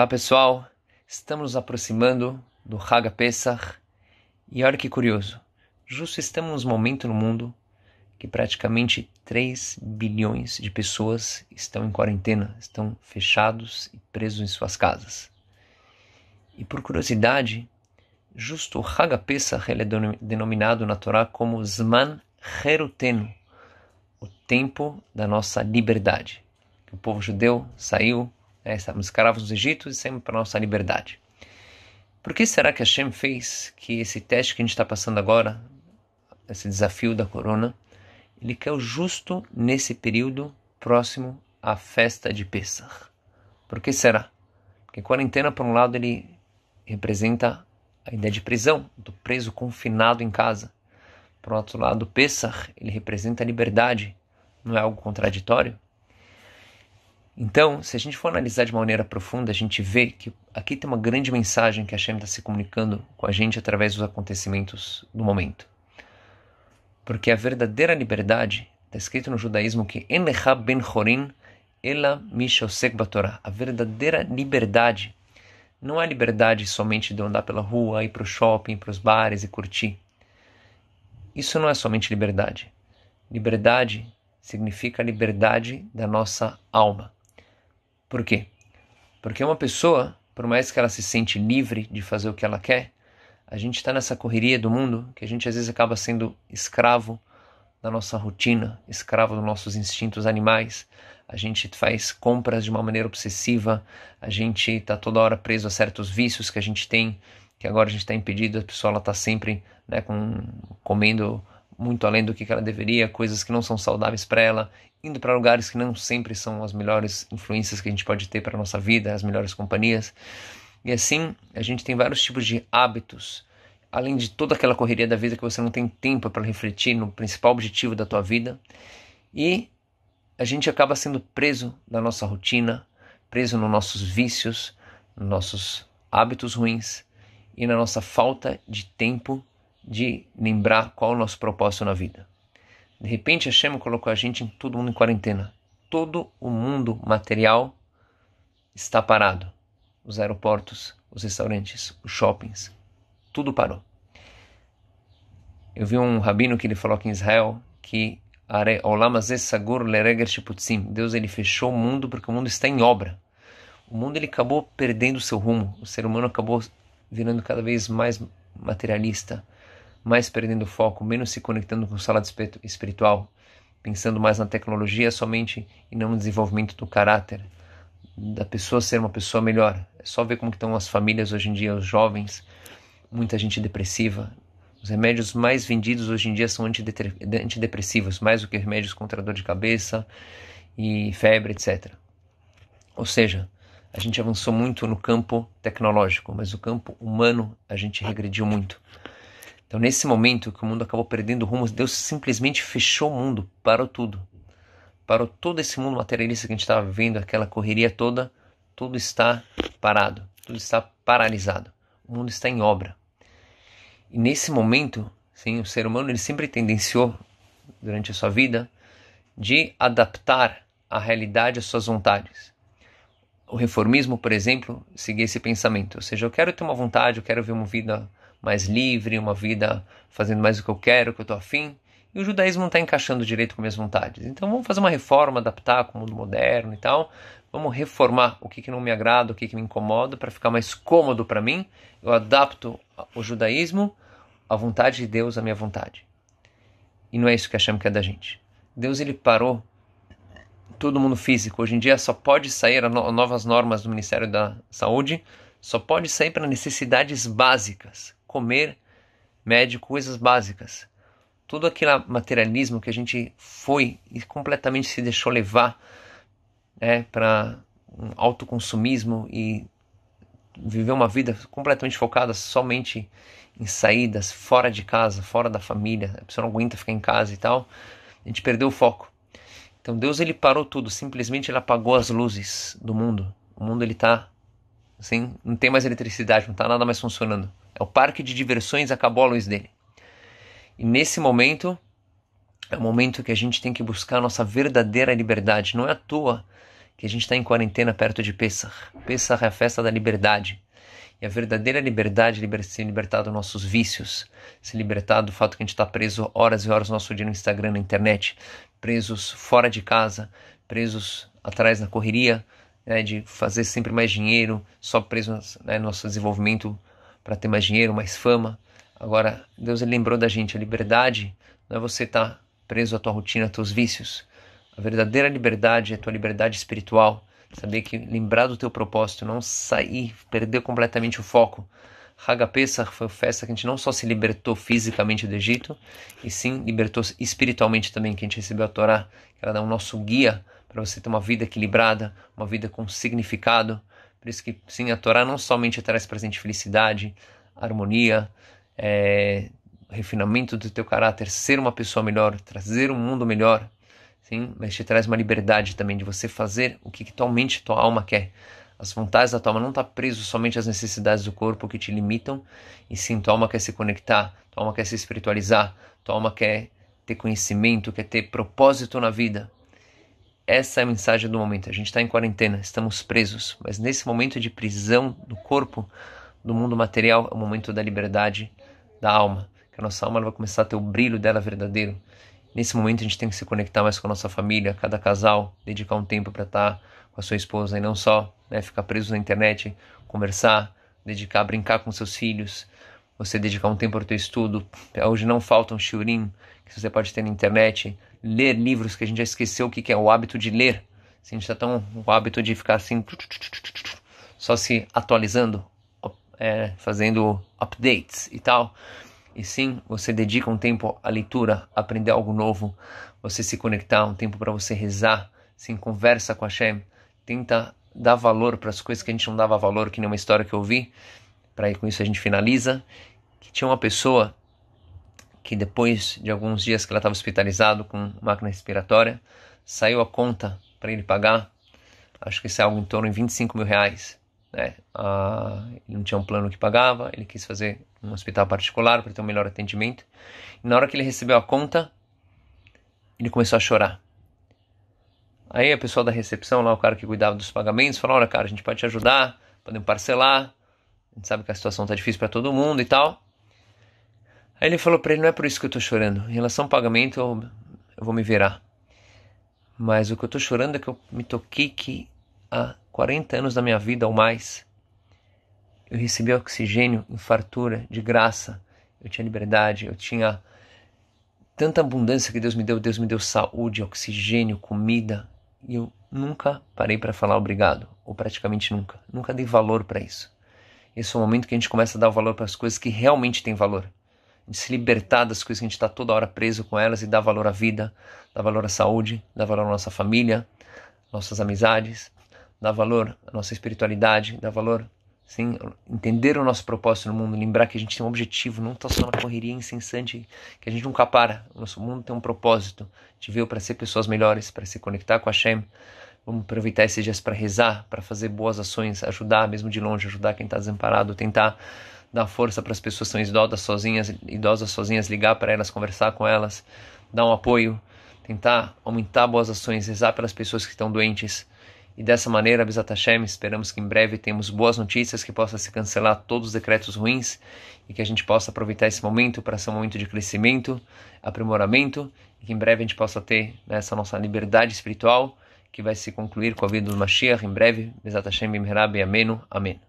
Olá pessoal, estamos nos aproximando do Haga Pesach e olha que curioso, justo estamos num momento no mundo que praticamente 3 bilhões de pessoas estão em quarentena, estão fechados e presos em suas casas. E por curiosidade, justo o Haga Pesach ele é denominado na Torá como Zman Herutenu, o tempo da nossa liberdade. O povo judeu saiu né? Estávamos escravos no Egito e saímos para nossa liberdade. Por que será que Hashem fez que esse teste que a gente está passando agora, esse desafio da corona, ele caiu justo nesse período próximo à festa de Pesach? Por que será? Porque quarentena, por um lado, ele representa a ideia de prisão, do preso confinado em casa. Por outro lado, Pesach, ele representa a liberdade. Não é algo contraditório? Então, se a gente for analisar de maneira profunda, a gente vê que aqui tem uma grande mensagem que a Shem está se comunicando com a gente através dos acontecimentos do momento. Porque a verdadeira liberdade está escrito no judaísmo que Enecha ben Chorin ela mishosek batorah. A verdadeira liberdade não é a liberdade somente de andar pela rua, ir para o shopping, para os bares e curtir. Isso não é somente liberdade. Liberdade significa a liberdade da nossa alma por quê? Porque uma pessoa, por mais que ela se sente livre de fazer o que ela quer, a gente está nessa correria do mundo que a gente às vezes acaba sendo escravo da nossa rotina, escravo dos nossos instintos animais. A gente faz compras de uma maneira obsessiva, a gente está toda hora preso a certos vícios que a gente tem, que agora a gente está impedido, a pessoa está sempre né, com, comendo muito além do que ela deveria, coisas que não são saudáveis para ela, indo para lugares que não sempre são as melhores influências que a gente pode ter para nossa vida, as melhores companhias. E assim, a gente tem vários tipos de hábitos, além de toda aquela correria da vida que você não tem tempo para refletir no principal objetivo da tua vida. E a gente acaba sendo preso na nossa rotina, preso nos nossos vícios, nos nossos hábitos ruins e na nossa falta de tempo de lembrar qual é o nosso propósito na vida. De repente, a Shem colocou a gente, todo mundo em quarentena. Todo o mundo material está parado. Os aeroportos, os restaurantes, os shoppings, tudo parou. Eu vi um rabino que ele falou aqui em Israel que Deus ele fechou o mundo porque o mundo está em obra. O mundo ele acabou perdendo o seu rumo. O ser humano acabou virando cada vez mais materialista, mais perdendo foco, menos se conectando com sala espiritual, pensando mais na tecnologia somente e não no desenvolvimento do caráter, da pessoa ser uma pessoa melhor. É só ver como estão as famílias hoje em dia, os jovens, muita gente depressiva. Os remédios mais vendidos hoje em dia são antidepressivos, mais do que remédios contra dor de cabeça e febre, etc. Ou seja, a gente avançou muito no campo tecnológico, mas o campo humano a gente regrediu muito. Então, nesse momento que o mundo acabou perdendo rumo, Deus simplesmente fechou o mundo, parou tudo. Parou todo esse mundo materialista que a gente estava vivendo, aquela correria toda, tudo está parado, tudo está paralisado. O mundo está em obra. E nesse momento, sim, o ser humano ele sempre tendenciou durante a sua vida de adaptar a realidade às suas vontades. O reformismo, por exemplo, seguia esse pensamento, ou seja, eu quero ter uma vontade, eu quero ver uma vida mais livre, uma vida fazendo mais o que eu quero, o que eu estou afim. E o judaísmo não está encaixando direito com minhas vontades. Então vamos fazer uma reforma, adaptar com o mundo moderno e tal. Vamos reformar o que, que não me agrada, o que, que me incomoda, para ficar mais cômodo para mim. Eu adapto o judaísmo à vontade de Deus, à minha vontade. E não é isso que que é da gente. Deus ele parou todo mundo físico. Hoje em dia só pode sair as novas normas do Ministério da Saúde, só pode sair para necessidades básicas comer, médio, coisas básicas. tudo aquele materialismo que a gente foi e completamente se deixou levar né, para um autoconsumismo e viver uma vida completamente focada somente em saídas, fora de casa, fora da família, a pessoa não aguenta ficar em casa e tal, a gente perdeu o foco. Então Deus ele parou tudo, simplesmente ele apagou as luzes do mundo. O mundo ele está Assim, não tem mais eletricidade, não está nada mais funcionando. É o parque de diversões acabou a luz dele. E nesse momento é o momento que a gente tem que buscar a nossa verdadeira liberdade. Não é à toa que a gente está em quarentena perto de Pessah. Pessah é a festa da liberdade. E a verdadeira liberdade é se libertar dos nossos vícios, se libertar do fato que a gente está preso horas e horas no nosso dia no Instagram, na internet, presos fora de casa, presos atrás na correria, né, de fazer sempre mais dinheiro, só preso né, no nosso desenvolvimento para ter mais dinheiro, mais fama. Agora, Deus ele lembrou da gente, a liberdade não é você estar tá preso à tua rotina, aos teus vícios. A verdadeira liberdade é a tua liberdade espiritual. Saber que lembrar do teu propósito, não sair, perder completamente o foco. Haga Pesach foi a festa que a gente não só se libertou fisicamente do Egito, e sim libertou espiritualmente também, que a gente recebeu a Torá, que ela é o nosso guia para você ter uma vida equilibrada, uma vida com significado. Por isso que, sim, a Torá não somente traz para gente felicidade, harmonia, é, refinamento do teu caráter, ser uma pessoa melhor, trazer um mundo melhor, sim, mas te traz uma liberdade também de você fazer o que, que tua mente, tua alma quer. As vontades da tua alma não está preso somente às necessidades do corpo que te limitam, e sim, tua alma quer se conectar, tua alma quer se espiritualizar, tua alma quer ter conhecimento, quer ter propósito na vida. Essa é a mensagem do momento. A gente está em quarentena, estamos presos, mas nesse momento de prisão do corpo, do mundo material, é o momento da liberdade da alma. Que a nossa alma vai começar a ter o brilho dela verdadeiro. Nesse momento a gente tem que se conectar mais com a nossa família, cada casal, dedicar um tempo para estar tá com a sua esposa e não só né, ficar preso na internet, conversar, dedicar, brincar com seus filhos, você dedicar um tempo para o teu estudo. Hoje não falta um shiurim que você pode ter na internet, ler livros que a gente já esqueceu o que é o hábito de ler. Se a gente está tão o hábito de ficar assim só se atualizando, é, fazendo updates e tal. E sim, você dedica um tempo à leitura, aprender algo novo, você se conectar, um tempo para você rezar, sim, conversa com a Shem, tenta dar valor para as coisas que a gente não dava valor, que nem uma história que eu vi, para ir com isso a gente finaliza, que tinha uma pessoa que depois de alguns dias que ela estava hospitalizado com máquina respiratória, saiu a conta para ele pagar, acho que isso é algo em torno de 25 mil reais. Né? Ah, ele não tinha um plano que pagava, ele quis fazer um hospital particular para ter um melhor atendimento. E na hora que ele recebeu a conta, ele começou a chorar. Aí a pessoa da recepção, lá o cara que cuidava dos pagamentos, falou: Olha, cara, a gente pode te ajudar, podemos parcelar sabe que a situação tá difícil para todo mundo e tal. Aí ele falou para ele: Não é por isso que eu tô chorando. Em relação ao pagamento, eu, eu vou me virar. Mas o que eu tô chorando é que eu me toquei que há 40 anos da minha vida ou mais eu recebi oxigênio em fartura, de graça. Eu tinha liberdade, eu tinha tanta abundância que Deus me deu. Deus me deu saúde, oxigênio, comida. E eu nunca parei para falar obrigado, ou praticamente nunca. Nunca dei valor para isso. Esse é o momento que a gente começa a dar valor para as coisas que realmente têm valor. A gente se libertar das coisas que a gente está toda hora preso com elas e dar valor à vida, dar valor à saúde, dar valor à nossa família, nossas amizades, dar valor à nossa espiritualidade, dar valor, sim, entender o nosso propósito no mundo, lembrar que a gente tem um objetivo, não está só na correria incessante, que a gente nunca para. O nosso mundo tem um propósito, a gente veio para ser pessoas melhores, para se conectar com a Shem, Vamos aproveitar esses dias para rezar, para fazer boas ações, ajudar, mesmo de longe, ajudar quem está desamparado, tentar dar força para as pessoas que são idosas sozinhas, idosas sozinhas, ligar para elas, conversar com elas, dar um apoio, tentar aumentar boas ações, rezar pelas pessoas que estão doentes. E dessa maneira, Bezat Hashem, esperamos que em breve temos boas notícias, que possa se cancelar todos os decretos ruins e que a gente possa aproveitar esse momento para ser um momento de crescimento, aprimoramento, e que em breve a gente possa ter né, essa nossa liberdade espiritual que vai se concluir com a vinda do Mashiach em breve. Bezat Hashem, amenu, Amen.